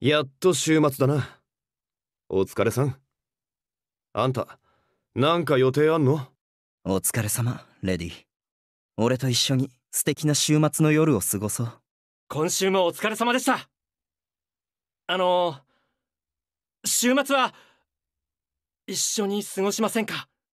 やっと週末だな。お疲れさん。あんた、なんか予定あんのお疲れ様、レディ。俺と一緒に素敵な週末の夜を過ごそう。今週もお疲れ様でした。あの週末は、一緒に過ごしませんか